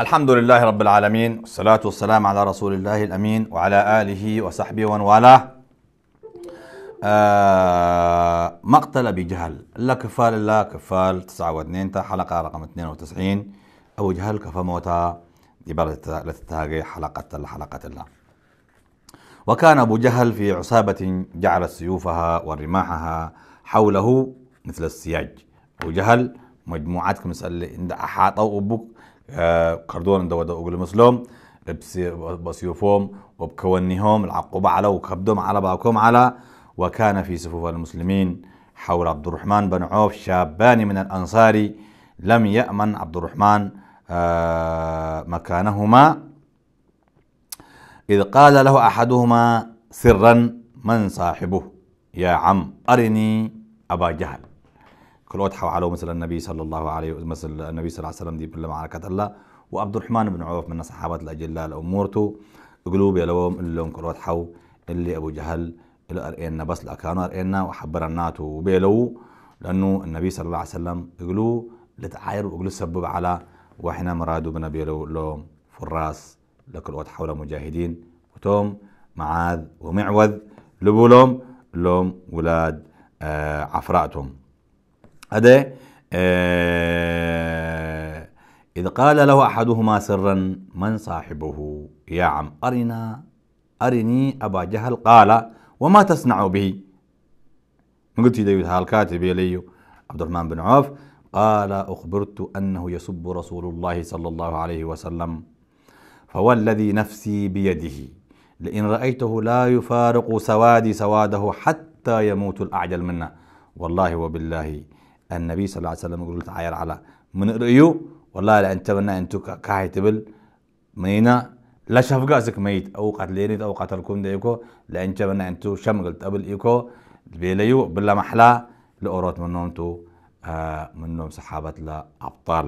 الحمد لله رب العالمين والصلاة والسلام على رسول الله الأمين وعلى آله وصحبه ومن والاه آه مقتل بجهل لا كفال لا كفال تسعة واثنين حلقة رقم 92 أو جهل كفى كفموتا لتتاقي حلقة الحلقة الله وكان أبو جهل في عصابة جعلت سيوفها ورماحها حوله مثل السياج أبو جهل مجموعات مسألة عند أحاطوا أبوك كردون دەوە دەگوڵ مسلۆم بە سیۆفۆم و بکەوەنیهۆم على وكبدهم على باكم على وكان في صفوف المسلمين حول عبد الرحمن بن عوف شابان من الأنصار لم يأمن عبد الرحمن آه، مكانهما إذ قال له أحدهما سرا من صاحبه يا عم أرني أبا جهل كلوت حوالو مثل النبي صلى الله عليه مثل النبي صلى الله عليه وسلم دي بلا معركة الله وعبد الرحمن بن عوف من الصحابة الأجلاء لأمورته قلوب يلوم اللون كلوت حو اللي أبو جهل إلى أرئينا بس لأكانو أرئينا وحبرناته وبيلو لأنه النبي صلى الله عليه وسلم قلو لتعاير وقلو سبب على وحنا مرادو بنا بيلو لوم فراس لكلوت حول مجاهدين وتوم معاذ ومعوذ لبولوم لوم ولاد آه عفراتهم هذا آه إذ قال له أحدهما سرا من صاحبه يا عم أرنا أرني أبا جهل قال وما تصنع به قلت ديوتها الكاتب إلي عبد الرحمن بن عوف قال أخبرت أنه يسب رسول الله صلى الله عليه وسلم فوالذي نفسي بيده لئن رأيته لا يفارق سوادي سواده حتى يموت الأعجل منا والله وبالله النبي صلى الله عليه وسلم يقول تعاير على من رأيه والله لا بنا انتو كاهي تبل مينا لا شفقة زك ميت او قتليني او قتلكم ديكو يكو لا بنا انتو قلت قبل إيكو بيليو بلا محلا لأوروت منهم تو آه نوم صحابة لأبطال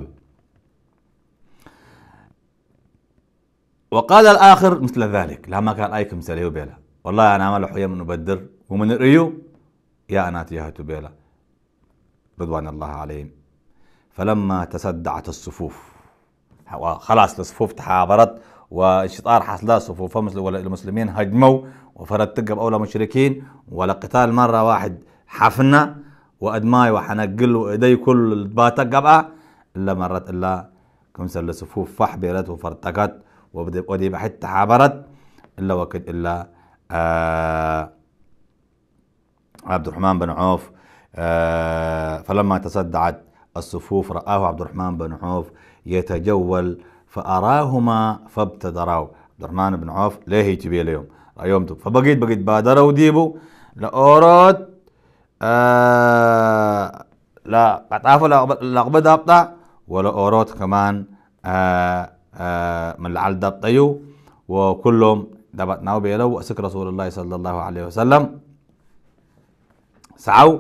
وقال الآخر مثل ذلك لما كان أيكم سليو بيلا والله أنا عمل حيا من بدر ومن ريو يا أنا تيها بيلا رضوان الله عليهم فلما تصدعت الصفوف خلاص الصفوف تحابرت وانشطار حصل صفوف المسلمين هجموا وفرت تقب أولى مشركين ولا قتال مرة واحد حفنا وأدماي وحنقل ايدي كل باتق إلا مرت إلا كمسل الصفوف فحبرت وفرتقت ودي بحت تحابرت إلا وقت إلا آه عبد الرحمن بن عوف آه، فلما تصدعت الصفوف رآه عبد الرحمن بن عوف يتجول فأراهما فابتدراه عبد الرحمن بن عوف ليه يجيب اليوم اليوم فبقيت بقيت بادروا ديبو لأورد آه، لا قطعه لا قبض أبطع ولا أورد كمان آه، من العل دبطيو وكلهم دبتناو بيلو وأسك رسول الله صلى الله عليه وسلم سعوا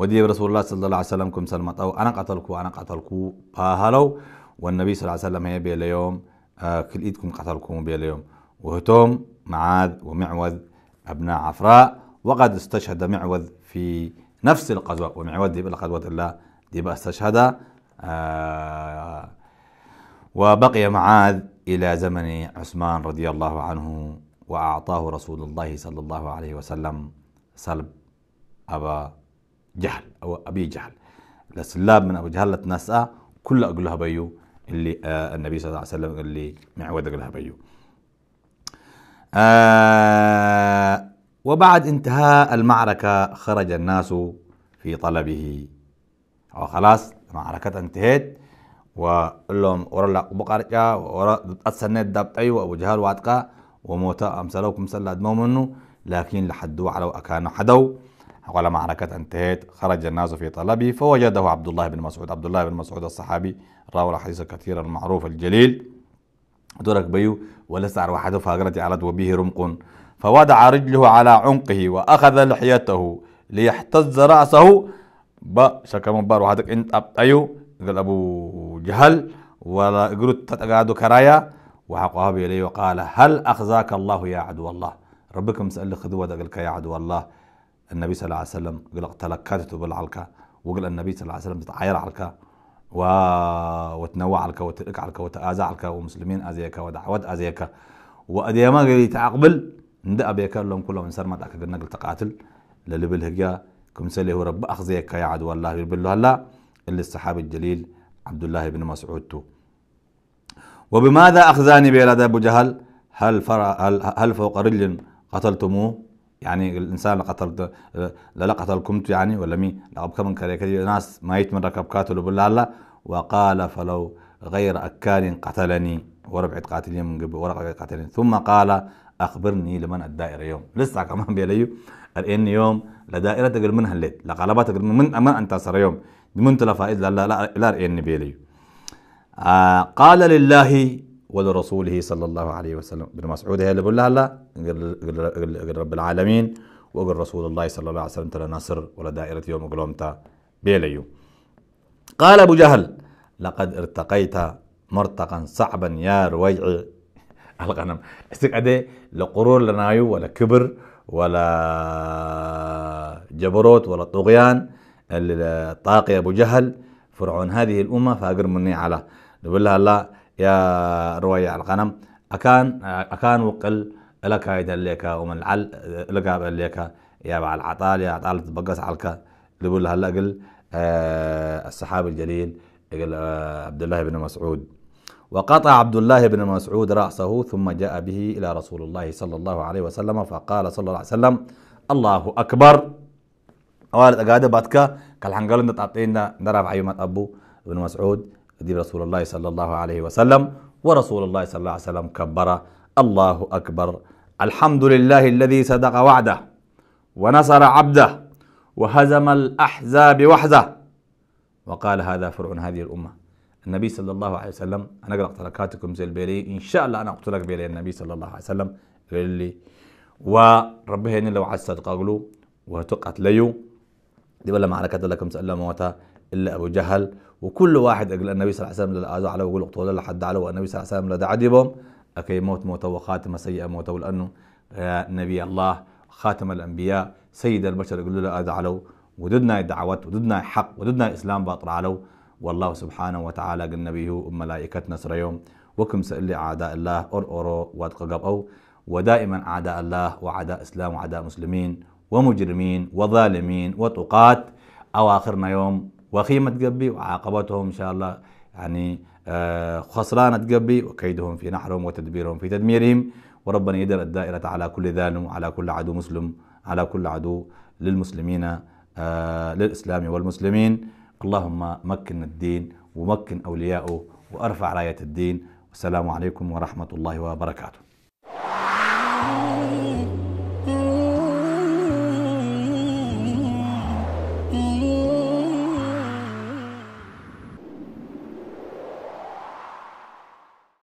ودي رسول الله صلى الله عليه وسلم كم سلمت أو أنا قتلكو أنا قتلكو فهلو والنبي صلى الله عليه وسلم هي اليوم آه كل إيدكم قتلكم اليوم وهتوم معاذ ومعوذ أبناء عفراء وقد استشهد معوذ في نفس القزوة ومعوذ دي بالقزوة الله دي استشهد آه وبقي معاذ إلى زمن عثمان رضي الله عنه وأعطاه رسول الله صلى الله عليه وسلم سلب أبا جهل أو أبي جهل السلاب من أبو جهل تنسأ كل أقولها بيو اللي آه النبي صلى الله عليه وسلم اللي معود أقولها بيو آه وبعد انتهاء المعركة خرج الناس في طلبه أو خلاص معركة انتهت وقال لهم ورا لا بقرجا ورا اتسنت دابطي أيوة، وابو جهل واتقا وموتا امسلوكم سلا دمو منه لكن لحدوا على اكانوا حدوا ولما معركة انتهت خرج الناس في طلبه فوجده عبد الله بن مسعود عبد الله بن مسعود الصحابي راوى الحديث الكثير المعروف الجليل درك بيو ولسع وحده فاقرة على وبه رمق فوضع رجله على عنقه وأخذ لحيته ليحتز رأسه با شكا بار وحدك انت أب أيو قال أبو جهل ولا قلت كرايا وحقها إليه وقال هل أخزاك الله يا عدو الله ربكم سأل خذوة قال يا عدو الله النبي صلى الله عليه وسلم قلق تلكاتت بالعلكة وقال النبي صلى الله عليه وسلم تعير علكة و... وتنوع علكة وتلك علكة وتآزع علكة ومسلمين أزيك ودعوات وأدي ما قال يتعقبل ند أبيكا لهم كلهم إنسان ما تأكد نقل تقاتل للي هجا كم سلي هو رب أخزيك يا عدو الله يربل له هلا إلا الصحابي الجليل عبد الله بن مسعود تو وبماذا أخزاني بلاد أبو جهل هل, فر... هل... هل فوق رجل قتلتموه يعني الانسان لقتل لا قتلكم يعني ولا مين لقب كمن كريكدي ناس ميت من ركبكات ولا الله وقال فلو غير أكان قتلني وربع قاتلين من قبل وربع قاتلين ثم قال أخبرني لمن الدائرة يوم لسه كمان بيليو الآن يوم لدائرة تقل منها الليل لقلبات تقل من انت أنتصر يوم من تلفائز لا لا لا لا الآن بيليو آه قال لله ولرسوله صلى الله عليه وسلم ابن مسعود هي اللي بقول لها لا قل رب العالمين وقل رسول الله صلى الله عليه وسلم ترى نصر ولا دائرة يوم قلومتا بيليو قال أبو جهل لقد ارتقيت مرتقا صعبا يا رويع الغنم استك أدي لقرور لنايو ولا كبر ولا جبروت ولا طغيان الطاقي أبو جهل فرعون هذه الأمة فأقر مني على نقول لها لا يا روايع القنم أكان أكان وقل لك هيدا ليكا ومن عل لقى ليكا يا بع العطال يا عطال تبقص علك لبول هلا قل أه الصحابي الجليل قل أه عبد الله بن مسعود وقطع عبد الله بن مسعود رأسه ثم جاء به إلى رسول الله صلى الله عليه وسلم فقال صلى الله عليه وسلم الله أكبر أولا أقاد باتك كالحنقل انت تعطينا نرى في عيومات أبو بن مسعود دي رسول الله صلى الله عليه وسلم ورسول الله صلى الله عليه وسلم كبر الله أكبر الحمد لله الذي صدق وعده ونصر عبده وهزم الأحزاب وحده وقال هذا فرع هذه الأمة النبي صلى الله عليه وسلم أنا أقرأ اقتلكاتكم زي البيلي إن شاء الله أنا أقتلك بيلي النبي صلى الله عليه وسلم اللي لي وربه لو عسى تقاقلوا وتقت ليو دي ولا معركة لكم سلم وتا إلا أبو جهل وكل واحد أجل النبي صلى الله عليه وسلم لا أعزى عليه ويقول اقتلوا لا حد على والنبي صلى الله عليه وسلم لا دعدبهم أكي موت موته وخاتمه سيئة موته لأنه نبي الله خاتم الأنبياء سيد البشر يقول له هذا علو وددنا الدعوات وددنا حق وددنا إسلام باطل علو والله سبحانه وتعالى قال نبيه ملائكه نصر يوم وكم سال أعداء الله اور اور واتقب أو ودائما أعداء الله وأعداء إسلام وأعداء مسلمين ومجرمين وظالمين وطقات أواخرنا يوم وخيمة قبي وعاقبتهم إن شاء الله يعني آه، خسرانة قبي وكيدهم في نحرهم وتدبيرهم في تدميرهم وربنا يدر الدائرة على كل ذالم وعلى كل عدو مسلم على كل عدو للمسلمين آه، للإسلام والمسلمين اللهم مكن الدين ومكن أولياءه وأرفع راية الدين والسلام عليكم ورحمة الله وبركاته